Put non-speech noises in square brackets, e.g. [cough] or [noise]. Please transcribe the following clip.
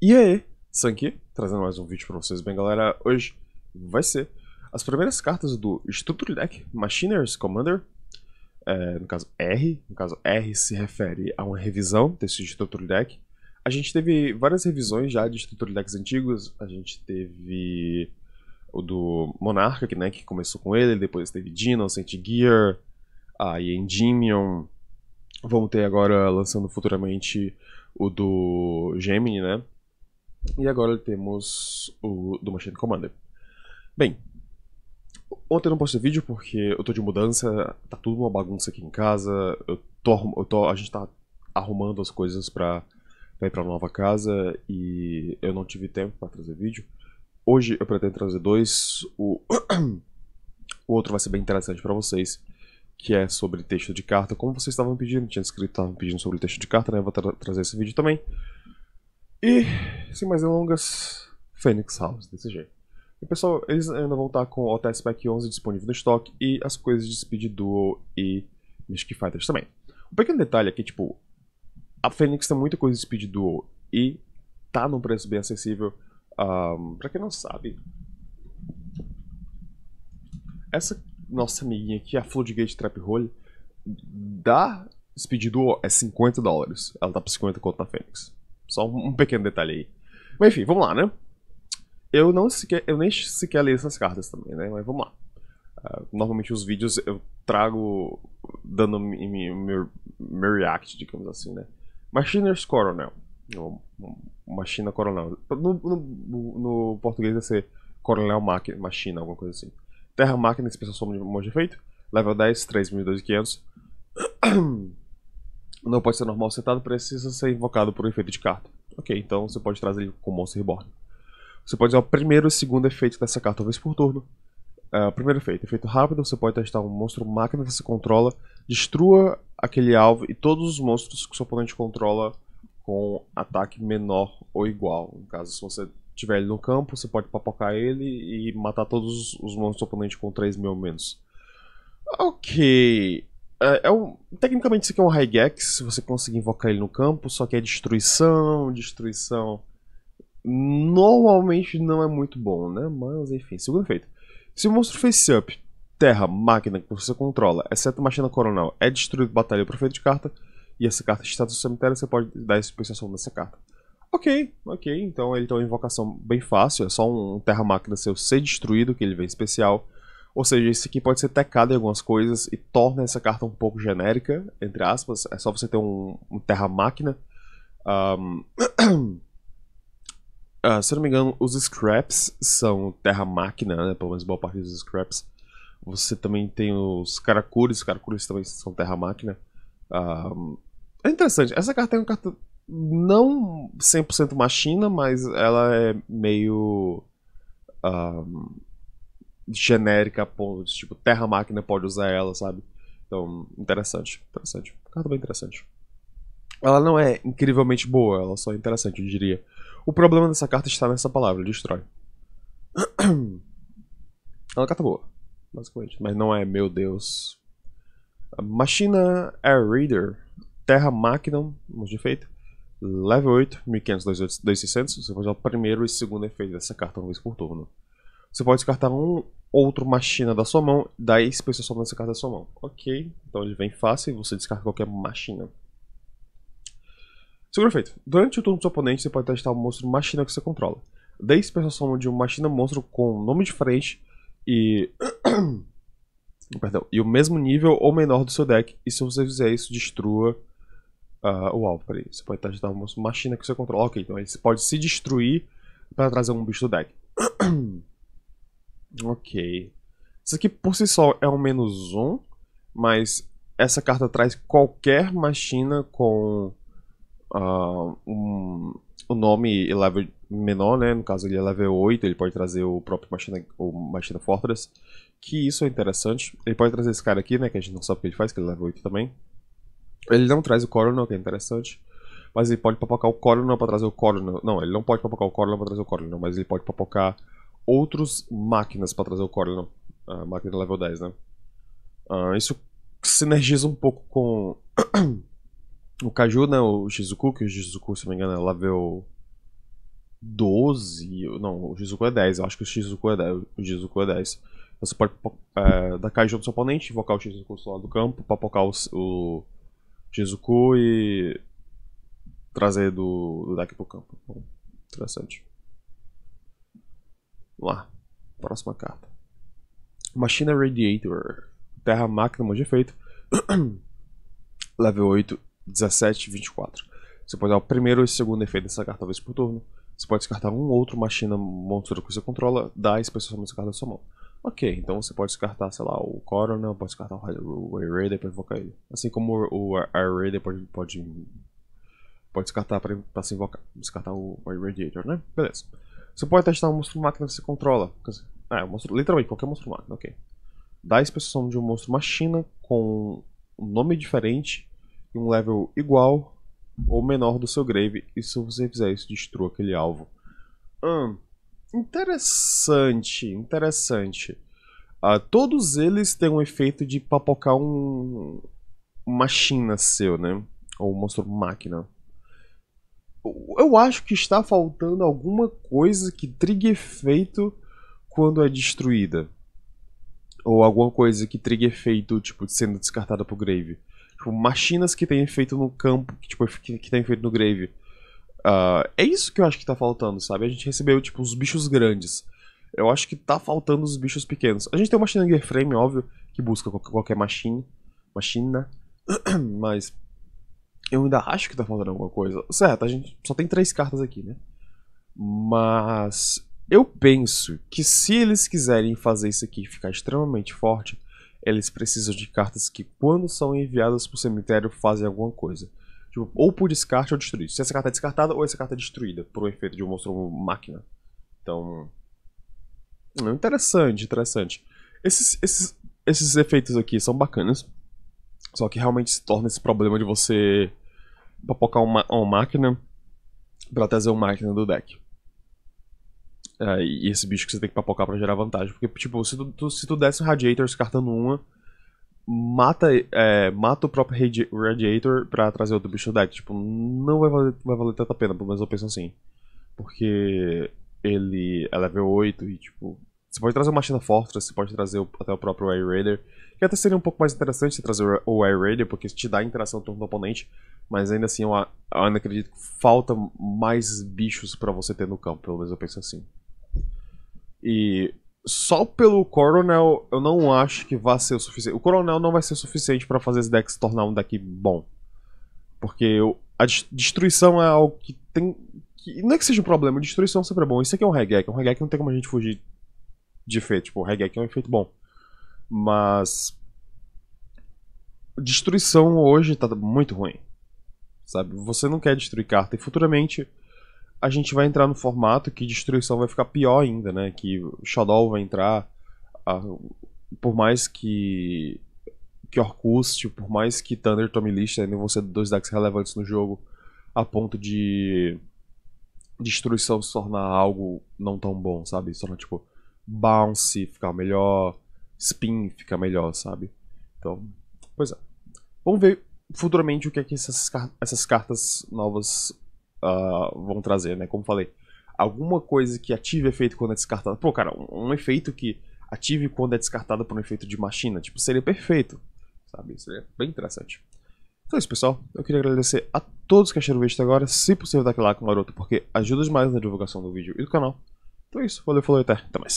E aí, Sanki, trazendo mais um vídeo pra vocês. Bem, galera, hoje vai ser as primeiras cartas do Structure Deck Machiners Commander. É, no caso R, no caso R se refere a uma revisão desse Structure Deck. A gente teve várias revisões já de Structure Decks antigos. A gente teve o do Monarca, que, né, que começou com ele, depois teve Dino, Saint Gear, aí Endymion. Vamos ter agora, lançando futuramente, o do Gemini, né? E agora temos o do Machine Commander. Bem, ontem eu não postei vídeo porque eu tô de mudança, tá tudo uma bagunça aqui em casa, eu tô, eu tô a gente tá arrumando as coisas pra, pra ir pra nova casa e eu não tive tempo pra trazer vídeo. Hoje eu pretendo trazer dois, o, [coughs] o outro vai ser bem interessante pra vocês, que é sobre texto de carta, como vocês estavam pedindo, tinha escrito, estavam pedindo sobre texto de carta, né, eu vou tra trazer esse vídeo também. E, sem mais delongas, Phoenix House, desse jeito. E pessoal, eles ainda vão estar com o OTS Pack 11 disponível no estoque e as coisas de Speed Duo e Mystic Fighters também. Um pequeno detalhe aqui, tipo, a Phoenix tem muita coisa de Speed Duo e tá num preço bem acessível. Um, pra quem não sabe, essa nossa amiguinha aqui, a Floodgate Trap Hole, da Speed Duo é 50 dólares. Ela tá por 50 conto na Fênix. Só um, pequeno detalhe aí. Mas enfim, vamos lá, né? Eu, não sequer, eu nem sequer leio essas cartas também, né? Mas vamos lá. Uh, normalmente os vídeos eu trago dando meu, meu react, digamos assim, né? Machiner's Coronel. Machina Coronel. No, no, no português vai ser Coronel Machina, alguma coisa assim. Terra Máquina, pessoal soma de monte de efeito. Level 10, 3.2500. [clears throat] não pode ser normal sentado, precisa ser invocado por um efeito de carta. Ok, então você pode trazer ele com Monster Reborn. Você pode usar o primeiro e o segundo efeito dessa carta, talvez por turno. É, primeiro efeito, efeito rápido, você pode testar um monstro máquina que você controla, destrua aquele alvo e todos os monstros que o seu oponente controla com ataque menor ou igual. No caso, se você tiver ele no campo, você pode papocar ele e matar todos os monstros do oponente com 3 mil ou menos. Ok. É, é um, tecnicamente isso aqui é um Hygex, você consegue invocar ele no campo, só que é destruição, destruição. Normalmente não é muito bom, né? Mas enfim, segundo efeito. Se o monstro face up, terra, máquina que você controla, exceto machina coronal, é destruído batalha por efeito de carta, e essa carta está no cemitério, você pode dar a especiação dessa carta. Ok, ok, então ele tem uma invocação bem fácil, é só um terra máquina seu ser destruído, que ele vem especial ou seja, isso aqui pode ser tecado em algumas coisas e torna essa carta um pouco genérica, entre aspas. É só você ter um, um terra-máquina. Um... uh, [clears throat] ah, se eu não me engano, os scraps são terra-máquina, né? Pelo menos boa parte dos scraps. Você também tem os caracures, caracures também são terra-máquina. Um... É interessante. Essa carta é uma carta não 100% machina, mas ela é meio... Um genérica, tipo, terra máquina pode usar ela, sabe? Então, interessante, interessante. Carta bem interessante. Ela não é incrivelmente boa, ela só é interessante, eu diria. O problema dessa carta está nessa palavra, destrói. [clears throat] Ela é uma carta boa, basicamente. Mas não é, meu Deus. Machina Air Reader, Terra Máquina vamos de efeito. Level 8, 1500, 2600. Você vai usar o primeiro e segundo efeito dessa carta uma vez por turno. Você pode descartar um outro Machina da sua mão, daí se pensa só nessa carta da sua mão. Ok, então ele vem fácil e você descarta qualquer Machina. Segundo efeito, durante o turno do seu oponente você pode testar o monstro Machina que você controla. Daí se pensa de um Machina monstro com nome diferente e... [coughs] Perdão, e o mesmo nível ou menor do seu deck, e se você fizer isso, destrua uh, o alvo. Peraí, você pode testar o monstro Machina que você controla. Ok, então ele pode se destruir para trazer um bicho do deck. [coughs] Ok. Isso aqui por si só é um menos um, mas essa carta traz qualquer machina com uh, um, o nome level menor, né? No caso ele é level 8, ele pode trazer o próprio Machina, o Machina Fortress. Que isso é interessante. Ele pode trazer esse cara aqui, né? Que a gente não sabe o que ele faz, que ele é level 8 também. Ele não traz o Coronel, que é interessante. Mas ele pode papocar o Coronel pra trazer o Coronel. Não, ele não pode papocar o Coronel pra trazer o Coronel, mas ele pode papocar outros máquinas para trazer o Corlin, a máquina level 10, né? Uh, isso sinergiza um pouco com [clears throat] o Kaju, né? O Shizuku, que o Shizuku, se não me engano, é level 12. Não, o Shizuku é 10. Eu acho que o Shizuku é 10. O Shizuku é 10. Você pode é, dar Kaju no seu oponente, invocar o Shizuku do lado do campo, papocar o, o Shizuku e trazer do, do deck pro campo. Bom, interessante. Vamos lá. Próxima carta. Machina Radiator. Terra Máquina de Efeito. [clears throat] Level 8, 17, 24. Você pode dar o primeiro e o segundo efeito dessa carta vez por turno. Você pode descartar um outro Machina Monstro que você controla, dá especialmente essa carta da sua mão. Ok, então você pode descartar, sei lá, o Coronel, pode descartar o Raider para invocar ele. Assim como o Raider pode, pode, pode descartar para se invocar. Descartar o Radiator, né? Beleza. Você pode testar um monstro máquina que você controla. É, monstro, literalmente, qualquer monstro máquina, ok. Dá a expressão de um monstro machina com um nome diferente e um level igual ou menor do seu grave. E se você fizer isso, destrua aquele alvo. Hum, interessante, interessante. Uh, todos eles têm um efeito de papocar um, machina seu, né? Ou um monstro máquina. Tipo, eu acho que está faltando alguma coisa que trigue efeito quando é destruída. Ou alguma coisa que trigue efeito, tipo, sendo descartada pro Grave. Tipo, machinas que tem efeito no campo, que, tipo, que, que tem efeito no Grave. Uh, é isso que eu acho que tá faltando, sabe? A gente recebeu, tipo, os bichos grandes. Eu acho que tá faltando os bichos pequenos. A gente tem uma machina Gearframe, óbvio, que busca qualquer machine. Machina. [clears throat] Mas eu ainda acho que tá faltando alguma coisa. Certo, a gente só tem três cartas aqui, né? Mas eu penso que se eles quiserem fazer isso aqui ficar extremamente forte, eles precisam de cartas que, quando são enviadas pro cemitério, fazem alguma coisa. Tipo, ou por descarte ou destruído. Se essa carta é descartada ou essa carta é destruída por um efeito de um monstro máquina. Então. Hum, interessante, interessante. Esses, esses, esses efeitos aqui são bacanas. Só que realmente se torna esse problema de você para focar uma, uma máquina para trazer uma máquina do deck. É, e esse bicho que você tem que papocar pra gerar vantagem. Porque, tipo, se tu, tu se tu desse Radiator descartando uma, mata, é, mata o próprio radi Radiator pra trazer outro bicho do deck. Tipo, não vai valer, vai valer tanta pena, pelo menos eu penso assim. Porque ele é level 8 e, tipo, você pode trazer o Machina Fortress, você pode trazer o, até o próprio Air Raider. Que até seria um pouco mais interessante você trazer o Air Raider, porque te dá interação no torno do oponente. Mas ainda assim, eu, eu ainda acredito que falta mais bichos para você ter no campo, pelo menos eu penso assim. E só pelo Coronel, eu não acho que vá ser o suficiente. O Coronel não vai ser o suficiente para fazer esse deck se tornar um deck bom. Porque a destruição é algo que tem. Que, não é que seja um problema, destruição sempre é bom. Isso aqui é um reggae, um reggae que não tem como a gente fugir de efeito. Tipo, o reggae aqui é um efeito bom. Mas. Destruição hoje tá muito ruim. Sabe? Você não quer destruir carta. E futuramente a gente vai entrar no formato que destruição vai ficar pior ainda, né? Que Shadow vai entrar. A... Por mais que. Que Orcust, por mais que Thunder tome lista, ainda vão ser dois decks relevantes no jogo. A ponto de. Destruição se tornar algo não tão bom, sabe? Se tornar tipo bounce ficar melhor, spin ficar melhor, sabe? Então, pois é. Vamos ver futuramente o que é que essas, essas cartas novas uh, vão trazer, né? Como falei, alguma coisa que ative efeito quando é descartada. Pô, cara, um, um efeito que ative quando é descartada por um efeito de machina, tipo, seria perfeito, sabe? Seria bem interessante. Então é isso, pessoal. Eu queria agradecer a todos que acharam o vídeo até agora. Se possível, dá aquele like maroto, porque ajuda demais na divulgação do vídeo e do canal. Então é isso. Valeu, falou e até. até mais.